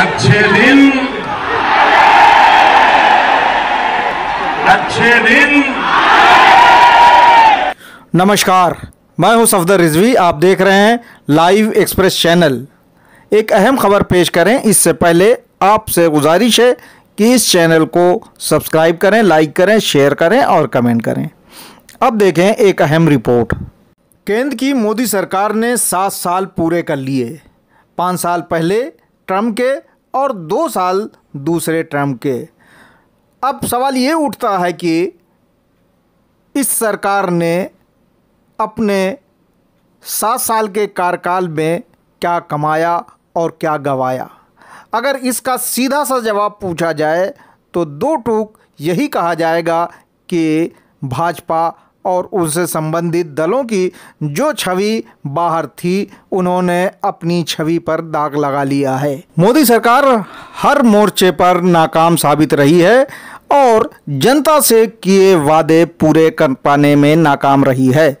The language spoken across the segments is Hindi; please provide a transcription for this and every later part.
अच्छे दिन अच्छे दिन नमस्कार मैं हूं सफदर रिजवी आप देख रहे हैं लाइव एक्सप्रेस चैनल एक अहम खबर पेश करें इससे पहले आपसे गुजारिश है कि इस चैनल को सब्सक्राइब करें लाइक करें शेयर करें और कमेंट करें अब देखें एक अहम रिपोर्ट केंद्र की मोदी सरकार ने सात साल पूरे कर लिए पाँच साल पहले ट्रम्प के और दो साल दूसरे टर्म के अब सवाल ये उठता है कि इस सरकार ने अपने सात साल के कार्यकाल में क्या कमाया और क्या गवाया अगर इसका सीधा सा जवाब पूछा जाए तो दो टूक यही कहा जाएगा कि भाजपा और उससे संबंधित दलों की जो छवि बाहर थी उन्होंने अपनी छवि पर दाग लगा लिया है मोदी सरकार हर मोर्चे पर नाकाम साबित रही है और जनता से किए वादे पूरे कर पाने में नाकाम रही है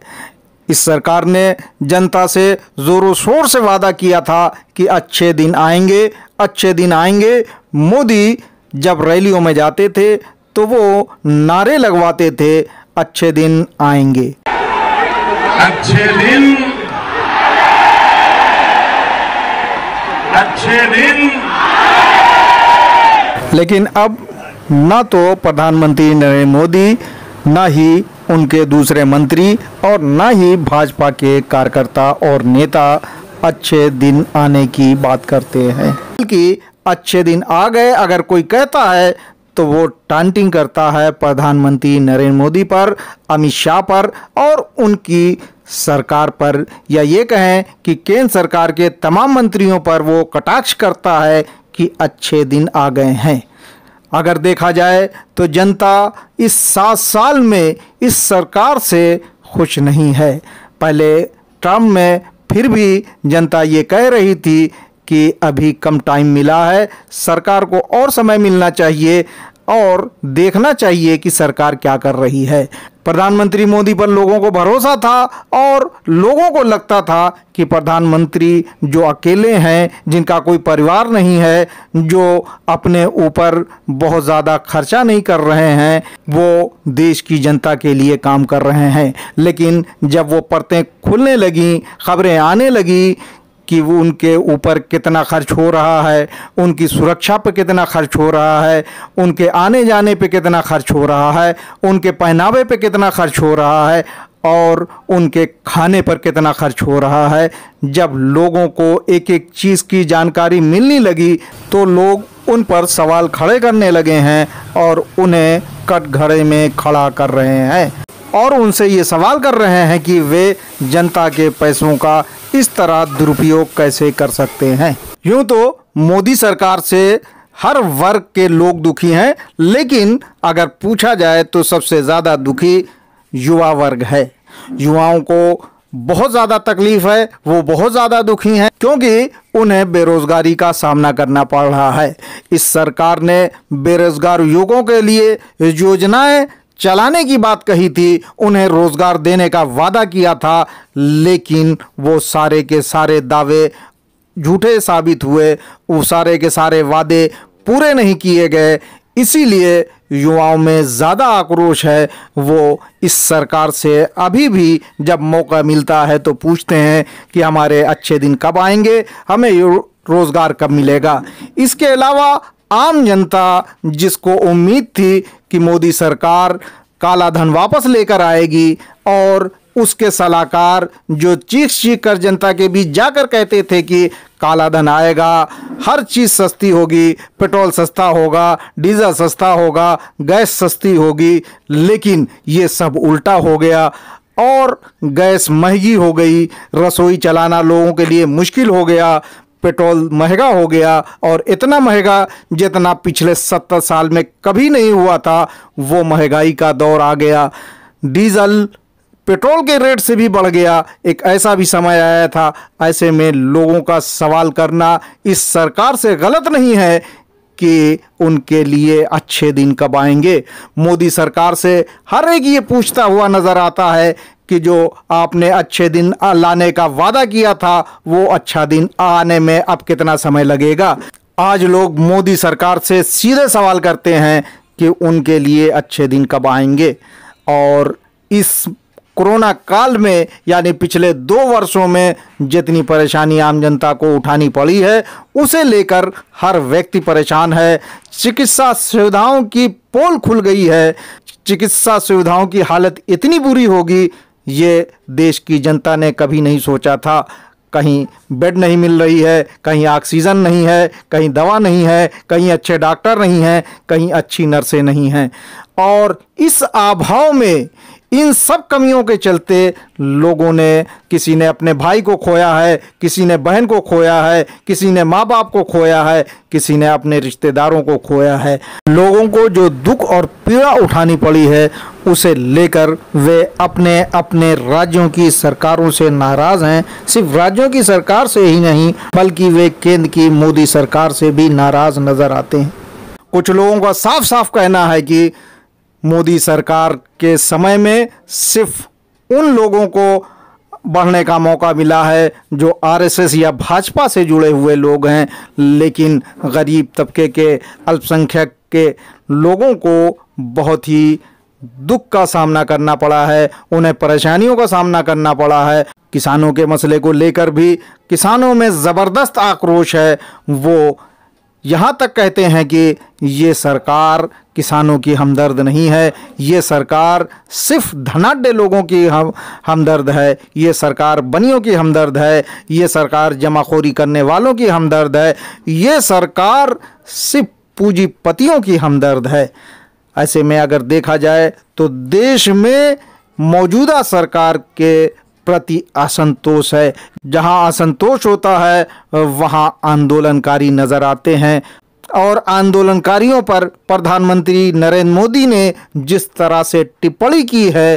इस सरकार ने जनता से ज़ोरों शोर से वादा किया था कि अच्छे दिन आएंगे अच्छे दिन आएंगे मोदी जब रैलियों में जाते थे तो वो नारे लगवाते थे अच्छे दिन आएंगे अच्छे दिन अच्छे दिन लेकिन अब ना तो प्रधानमंत्री नरेंद्र मोदी ना ही उनके दूसरे मंत्री और ना ही भाजपा के कार्यकर्ता और नेता अच्छे दिन आने की बात करते हैं बल्कि अच्छे दिन आ गए अगर कोई कहता है तो वो टांटिंग करता है प्रधानमंत्री नरेंद्र मोदी पर अमित शाह पर और उनकी सरकार पर या ये कहें कि केंद्र सरकार के तमाम मंत्रियों पर वो कटाक्ष करता है कि अच्छे दिन आ गए हैं अगर देखा जाए तो जनता इस सात साल में इस सरकार से खुश नहीं है पहले ट्रम्प में फिर भी जनता ये कह रही थी कि अभी कम टाइम मिला है सरकार को और समय मिलना चाहिए और देखना चाहिए कि सरकार क्या कर रही है प्रधानमंत्री मोदी पर लोगों को भरोसा था और लोगों को लगता था कि प्रधानमंत्री जो अकेले हैं जिनका कोई परिवार नहीं है जो अपने ऊपर बहुत ज़्यादा खर्चा नहीं कर रहे हैं वो देश की जनता के लिए काम कर रहे हैं लेकिन जब वो परतें खुलने लगीं खबरें आने लगी कि वो उनके ऊपर कितना खर्च हो रहा है उनकी सुरक्षा पर कितना खर्च हो रहा है उनके आने जाने पर कितना खर्च हो रहा है उनके पहनावे पर कितना खर्च हो रहा है और उनके खाने पर कितना खर्च हो रहा है जब लोगों को एक एक चीज़ की जानकारी मिलने लगी तो लोग उन पर सवाल खड़े करने लगे हैं और उन्हें कटघरे में खड़ा कर रहे हैं और उनसे ये सवाल कर रहे हैं कि वे जनता के पैसों का इस तरह दुरुपयोग कैसे कर सकते हैं यूं तो मोदी सरकार से हर वर्ग के लोग दुखी हैं लेकिन अगर पूछा जाए तो सबसे ज़्यादा दुखी युवा वर्ग है युवाओं को बहुत ज़्यादा तकलीफ है वो बहुत ज़्यादा दुखी हैं क्योंकि उन्हें बेरोज़गारी का सामना करना पड़ रहा है इस सरकार ने बेरोज़गार युवकों के लिए योजनाएं चलाने की बात कही थी उन्हें रोजगार देने का वादा किया था लेकिन वो सारे के सारे दावे झूठे साबित हुए वो सारे के सारे वादे पूरे नहीं किए गए इसीलिए युवाओं में ज़्यादा आक्रोश है वो इस सरकार से अभी भी जब मौका मिलता है तो पूछते हैं कि हमारे अच्छे दिन कब आएंगे हमें रोज़गार कब मिलेगा इसके अलावा आम जनता जिसको उम्मीद थी कि मोदी सरकार काला धन वापस लेकर आएगी और उसके सलाहकार जो चीख चीख कर जनता के बीच जाकर कहते थे कि काला धन आएगा हर चीज़ सस्ती होगी पेट्रोल सस्ता होगा डीजल सस्ता होगा गैस सस्ती होगी लेकिन ये सब उल्टा हो गया और गैस महंगी हो गई रसोई चलाना लोगों के लिए मुश्किल हो गया पेट्रोल महंगा हो गया और इतना महंगा जितना पिछले सत्तर साल में कभी नहीं हुआ था वो महंगाई का दौर आ गया डीजल पेट्रोल के रेट से भी बढ़ गया एक ऐसा भी समय आया था ऐसे में लोगों का सवाल करना इस सरकार से गलत नहीं है कि उनके लिए अच्छे दिन कब आएंगे मोदी सरकार से हर एक ये पूछता हुआ नज़र आता है कि जो आपने अच्छे दिन लाने का वादा किया था वो अच्छा दिन आने में अब कितना समय लगेगा आज लोग मोदी सरकार से सीधे सवाल करते हैं कि उनके लिए अच्छे दिन कब आएंगे और इस कोरोना काल में यानी पिछले दो वर्षों में जितनी परेशानी आम जनता को उठानी पड़ी है उसे लेकर हर व्यक्ति परेशान है चिकित्सा सुविधाओं की पोल खुल गई है चिकित्सा सुविधाओं की हालत इतनी बुरी होगी ये देश की जनता ने कभी नहीं सोचा था कहीं बेड नहीं मिल रही है कहीं ऑक्सीजन नहीं है कहीं दवा नहीं है कहीं अच्छे डॉक्टर नहीं हैं कहीं अच्छी नर्सें नहीं हैं और इस अभाव में इन सब कमियों के चलते लोगों ने किसी ने अपने भाई को खोया है किसी ने बहन को खोया है किसी ने माँ बाप को खोया है किसी ने अपने रिश्तेदारों को खोया है लोगों को जो दुख और पीड़ा उठानी पड़ी है उसे लेकर वे अपने अपने राज्यों की सरकारों से नाराज़ हैं सिर्फ राज्यों की सरकार से ही नहीं बल्कि वे केंद्र की मोदी सरकार से भी नाराज़ नज़र आते हैं कुछ लोगों का साफ साफ कहना है कि मोदी सरकार के समय में सिर्फ उन लोगों को बढ़ने का मौका मिला है जो आरएसएस या भाजपा से जुड़े हुए लोग हैं लेकिन गरीब तबके के अल्पसंख्यक के लोगों को बहुत ही दुख का सामना करना पड़ा है उन्हें परेशानियों का सामना करना पड़ा है किसानों के मसले को लेकर भी किसानों में ज़बरदस्त आक्रोश है वो यहाँ तक कहते हैं कि ये सरकार किसानों की हमदर्द नहीं है ये सरकार सिर्फ धनाढ़ लोगों की हम हमदर्द है ये सरकार बनियों की हमदर्द है ये सरकार जमाखोरी करने वालों की हमदर्द है ये सरकार सिर्फ पूंजीपतियों की हमदर्द है ऐसे में अगर देखा जाए तो देश में मौजूदा सरकार के प्रति असंतोष है जहां असंतोष होता है वहां आंदोलनकारी नजर आते हैं और आंदोलनकारियों पर प्रधानमंत्री नरेंद्र मोदी ने जिस तरह से टिप्पणी की है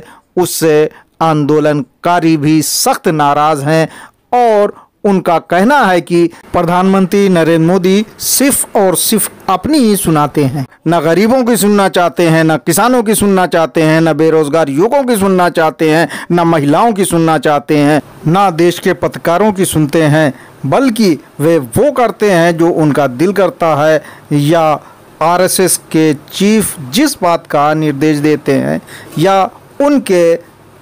उससे आंदोलनकारी भी सख्त नाराज हैं और उनका कहना है कि प्रधानमंत्री नरेंद्र मोदी सिर्फ और सिर्फ अपनी ही सुनाते हैं न गरीबों की सुनना चाहते हैं न किसानों की सुनना चाहते हैं न बेरोजगार युवकों की सुनना चाहते हैं न महिलाओं की सुनना चाहते हैं न देश के पत्रकारों की सुनते हैं बल्कि वे वो करते हैं जो उनका दिल करता है या आरएसएस के चीफ जिस बात का निर्देश देते हैं या उनके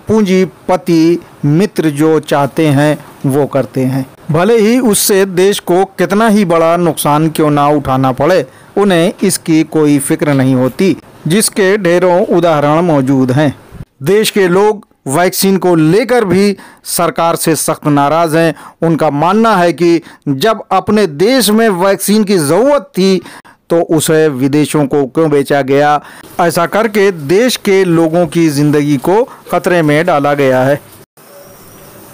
पूंजीपति मित्र जो चाहते हैं वो करते हैं भले ही उससे देश को कितना ही बड़ा नुकसान क्यों ना उठाना पड़े उन्हें इसकी कोई फिक्र नहीं होती जिसके ढेरों उदाहरण मौजूद हैं देश के लोग वैक्सीन को लेकर भी सरकार से सख्त नाराज़ हैं उनका मानना है कि जब अपने देश में वैक्सीन की ज़रूरत थी तो उसे विदेशों को क्यों बेचा गया ऐसा करके देश के लोगों की ज़िंदगी को खतरे में डाला गया है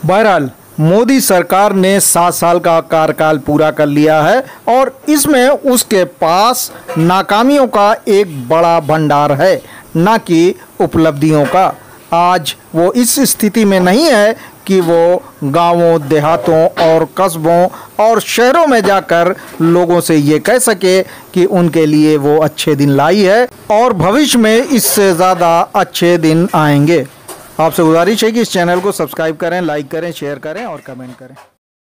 बहरहाल मोदी सरकार ने सात साल का कार्यकाल पूरा कर लिया है और इसमें उसके पास नाकामियों का एक बड़ा भंडार है न कि उपलब्धियों का आज वो इस स्थिति में नहीं है कि वो गांवों देहातों और कस्बों और शहरों में जाकर लोगों से ये कह सके कि उनके लिए वो अच्छे दिन लाई है और भविष्य में इससे ज़्यादा अच्छे दिन आएंगे आपसे गुजारिश है कि इस चैनल को सब्सक्राइब करें लाइक करें शेयर करें और कमेंट करें